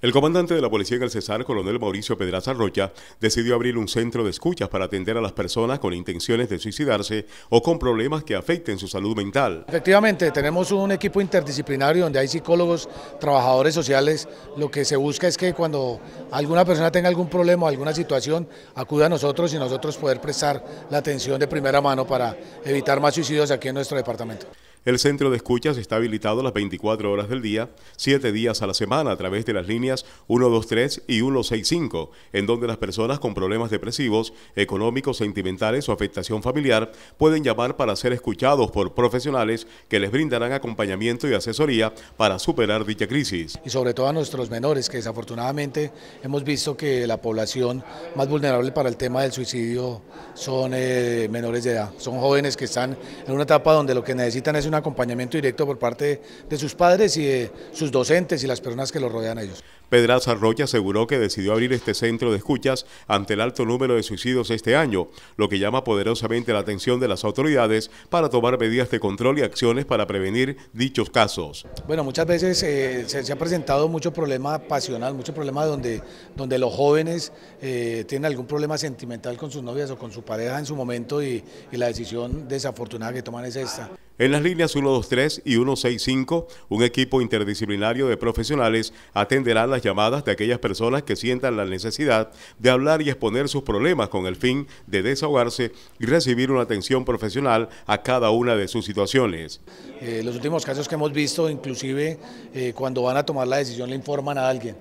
El comandante de la Policía en el Cesar, coronel Mauricio Pedraza Rocha, decidió abrir un centro de escuchas para atender a las personas con intenciones de suicidarse o con problemas que afecten su salud mental. Efectivamente, tenemos un equipo interdisciplinario donde hay psicólogos, trabajadores sociales. Lo que se busca es que cuando alguna persona tenga algún problema o alguna situación, acuda a nosotros y nosotros poder prestar la atención de primera mano para evitar más suicidios aquí en nuestro departamento. El centro de escuchas está habilitado las 24 horas del día, 7 días a la semana a través de las líneas 123 y 165, en donde las personas con problemas depresivos, económicos, sentimentales o afectación familiar pueden llamar para ser escuchados por profesionales que les brindarán acompañamiento y asesoría para superar dicha crisis. Y sobre todo a nuestros menores, que desafortunadamente hemos visto que la población más vulnerable para el tema del suicidio son eh, menores de edad, son jóvenes que están en una etapa donde lo que necesitan es un acompañamiento directo por parte de sus padres y de sus docentes y las personas que los rodean a ellos. Pedraza Rocha aseguró que decidió abrir este centro de escuchas ante el alto número de suicidios este año, lo que llama poderosamente la atención de las autoridades para tomar medidas de control y acciones para prevenir dichos casos. Bueno, muchas veces eh, se, ha presentado mucho problema pasional, mucho problema donde, donde los jóvenes eh, tienen algún problema sentimental con sus novias o con su pareja en su momento y la decisión desafortunada que toman es esta. En las líneas 123 y 165, un equipo interdisciplinario de profesionales atenderá las llamadas de aquellas personas que sientan la necesidad de hablar y exponer sus problemas con el fin de desahogarse y recibir una atención profesional a cada una de sus situaciones. Eh, los últimos casos que hemos visto, inclusive eh, cuando van a tomar la decisión le informan a alguien,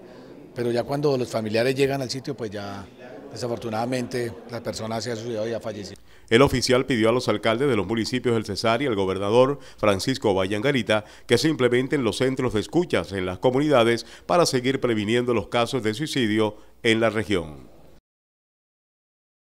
pero ya cuando los familiares llegan al sitio, pues ya Desafortunadamente, la persona se ha suicidado y ha fallecido. El oficial pidió a los alcaldes de los municipios del Cesar y al gobernador Francisco Vallangarita que se implementen los centros de escuchas en las comunidades para seguir previniendo los casos de suicidio en la región.